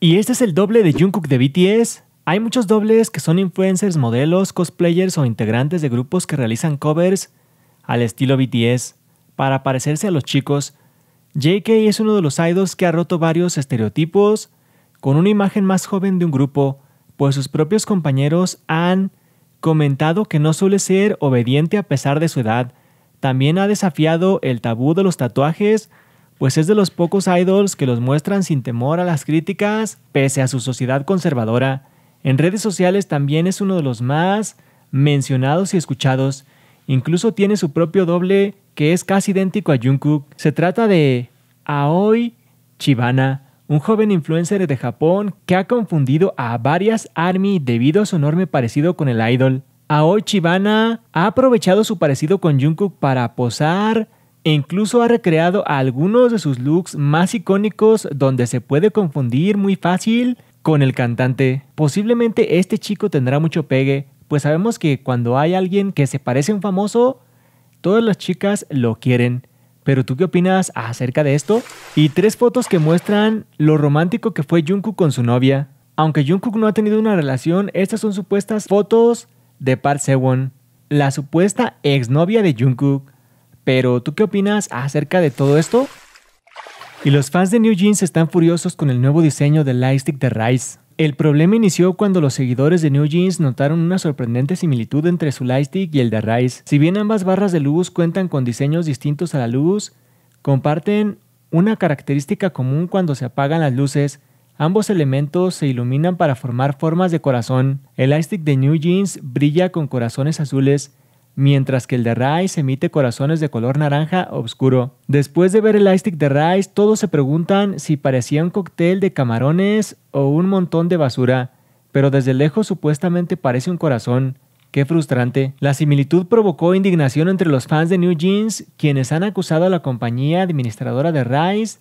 Y este es el doble de Jungkook de BTS. Hay muchos dobles que son influencers, modelos, cosplayers o integrantes de grupos que realizan covers al estilo BTS para parecerse a los chicos. JK es uno de los idols que ha roto varios estereotipos con una imagen más joven de un grupo, pues sus propios compañeros han comentado que no suele ser obediente a pesar de su edad, también ha desafiado el tabú de los tatuajes, pues es de los pocos idols que los muestran sin temor a las críticas, pese a su sociedad conservadora. En redes sociales también es uno de los más mencionados y escuchados. Incluso tiene su propio doble que es casi idéntico a Jungkook. Se trata de Aoi Chibana, un joven influencer de Japón que ha confundido a varias ARMY debido a su enorme parecido con el idol. Aoi Chibana ha aprovechado su parecido con Jungkook para posar e incluso ha recreado algunos de sus looks más icónicos donde se puede confundir muy fácil con el cantante. Posiblemente este chico tendrá mucho pegue, pues sabemos que cuando hay alguien que se parece a un famoso, todas las chicas lo quieren. Pero tú qué opinas acerca de esto? Y tres fotos que muestran lo romántico que fue Jungkook con su novia. Aunque Jungkook no ha tenido una relación, estas son supuestas fotos de Park Sewon, la supuesta exnovia de Jungkook. Pero, ¿tú qué opinas acerca de todo esto? Y los fans de New Jeans están furiosos con el nuevo diseño del lightstick de Rice. El problema inició cuando los seguidores de New Jeans notaron una sorprendente similitud entre su lightstick y el de Rice. Si bien ambas barras de luz cuentan con diseños distintos a la luz, comparten una característica común cuando se apagan las luces, Ambos elementos se iluminan para formar formas de corazón. El iStick de New Jeans brilla con corazones azules, mientras que el de Rice emite corazones de color naranja oscuro. Después de ver el iStick de Rice, todos se preguntan si parecía un cóctel de camarones o un montón de basura, pero desde lejos supuestamente parece un corazón. Qué frustrante. La similitud provocó indignación entre los fans de New Jeans, quienes han acusado a la compañía administradora de Rice,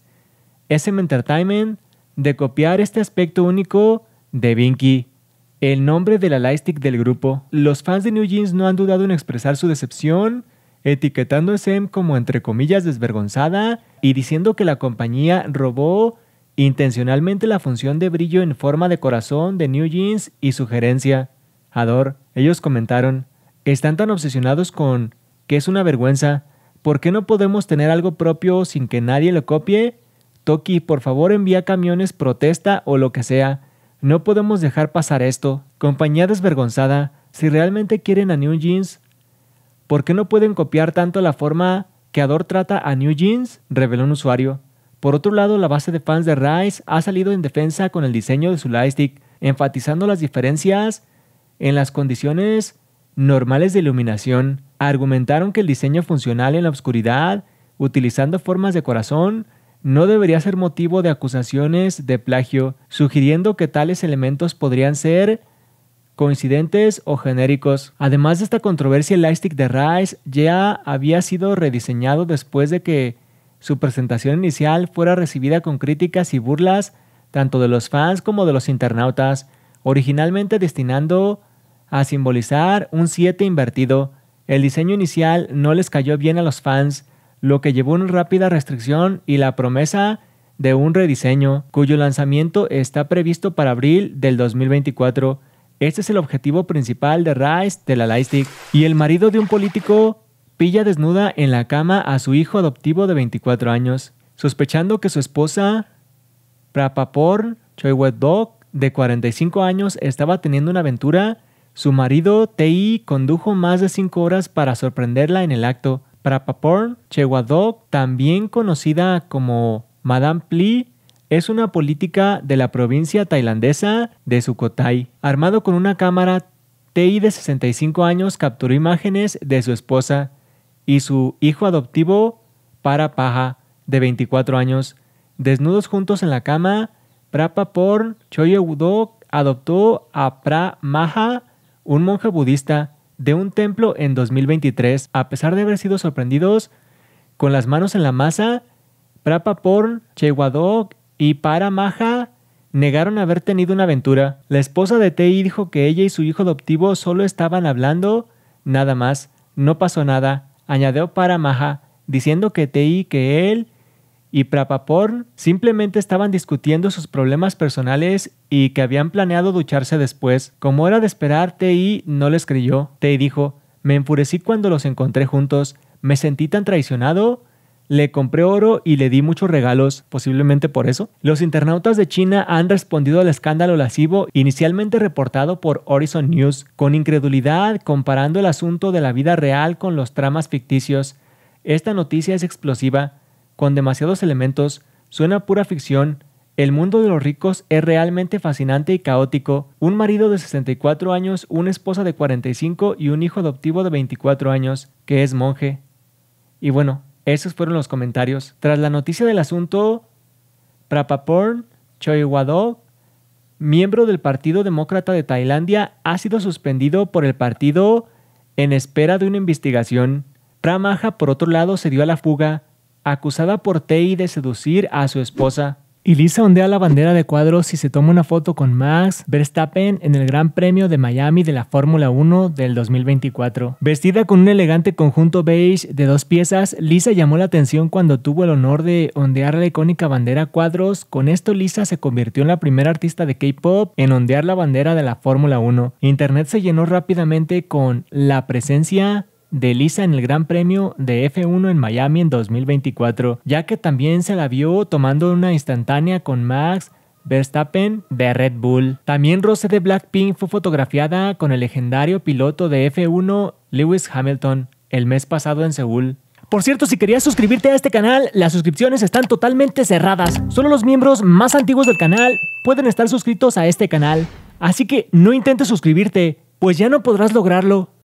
SM Entertainment, de copiar este aspecto único de Vinky. El nombre de la lightstick del grupo, los fans de New Jeans no han dudado en expresar su decepción, etiquetando a como entre comillas desvergonzada y diciendo que la compañía robó intencionalmente la función de brillo en forma de corazón de New Jeans y sugerencia. Ador, ellos comentaron, están tan obsesionados con que es una vergüenza, ¿por qué no podemos tener algo propio sin que nadie lo copie? Toki, por favor envía camiones, protesta o lo que sea. No podemos dejar pasar esto. Compañía desvergonzada, si realmente quieren a New Jeans, ¿por qué no pueden copiar tanto la forma que Ador trata a New Jeans? reveló un usuario. Por otro lado, la base de fans de Rise ha salido en defensa con el diseño de su lightstick, enfatizando las diferencias en las condiciones normales de iluminación. Argumentaron que el diseño funcional en la oscuridad, utilizando formas de corazón, no debería ser motivo de acusaciones de plagio, sugiriendo que tales elementos podrían ser coincidentes o genéricos. Además de esta controversia, el lightstick de Rice ya había sido rediseñado después de que su presentación inicial fuera recibida con críticas y burlas tanto de los fans como de los internautas, originalmente destinando a simbolizar un 7 invertido. El diseño inicial no les cayó bien a los fans, lo que llevó a una rápida restricción y la promesa de un rediseño, cuyo lanzamiento está previsto para abril del 2024. Este es el objetivo principal de Rice de la Lightstick. Y el marido de un político pilla desnuda en la cama a su hijo adoptivo de 24 años, sospechando que su esposa, Prapapor Choiwet Dog, de 45 años, estaba teniendo una aventura su marido, Tei condujo más de 5 horas para sorprenderla en el acto. Prapaporn Chewadok, también conocida como Madame Pli, es una política de la provincia tailandesa de Sukhothai. Armado con una cámara, TI de 65 años capturó imágenes de su esposa y su hijo adoptivo, Para Paja, de 24 años, desnudos juntos en la cama. Prapaporn Choyewudok adoptó a Pra Maha, un monje budista de un templo en 2023, a pesar de haber sido sorprendidos con las manos en la masa, Prapa Porn, Chewadog y Paramaja negaron haber tenido una aventura. La esposa de Tei dijo que ella y su hijo adoptivo solo estaban hablando, nada más, no pasó nada, añadió Paramaha diciendo que Tei que él y Prapapor simplemente estaban discutiendo sus problemas personales y que habían planeado ducharse después. Como era de esperar, Tei no les creyó. Tei dijo, me enfurecí cuando los encontré juntos, me sentí tan traicionado. Le compré oro y le di muchos regalos, posiblemente por eso. Los internautas de China han respondido al escándalo lascivo inicialmente reportado por Horizon News con incredulidad comparando el asunto de la vida real con los tramas ficticios. Esta noticia es explosiva con demasiados elementos, suena pura ficción, el mundo de los ricos es realmente fascinante y caótico. Un marido de 64 años, una esposa de 45 y un hijo adoptivo de 24 años, que es monje. Y bueno, esos fueron los comentarios. Tras la noticia del asunto, Prapaporn Choiwado, miembro del Partido Demócrata de Tailandia, ha sido suspendido por el partido en espera de una investigación. Pramaha, por otro lado, se dio a la fuga acusada por Tay de seducir a su esposa. Y Lisa ondea la bandera de cuadros y se toma una foto con Max Verstappen en el Gran Premio de Miami de la Fórmula 1 del 2024. Vestida con un elegante conjunto beige de dos piezas, Lisa llamó la atención cuando tuvo el honor de ondear la icónica bandera cuadros. Con esto Lisa se convirtió en la primera artista de K-pop en ondear la bandera de la Fórmula 1. Internet se llenó rápidamente con la presencia de Lisa en el Gran Premio de F1 en Miami en 2024, ya que también se la vio tomando una instantánea con Max, Verstappen de Red Bull. También Rose de Blackpink fue fotografiada con el legendario piloto de F1 Lewis Hamilton el mes pasado en Seúl. Por cierto, si querías suscribirte a este canal, las suscripciones están totalmente cerradas. Solo los miembros más antiguos del canal pueden estar suscritos a este canal. Así que no intentes suscribirte, pues ya no podrás lograrlo.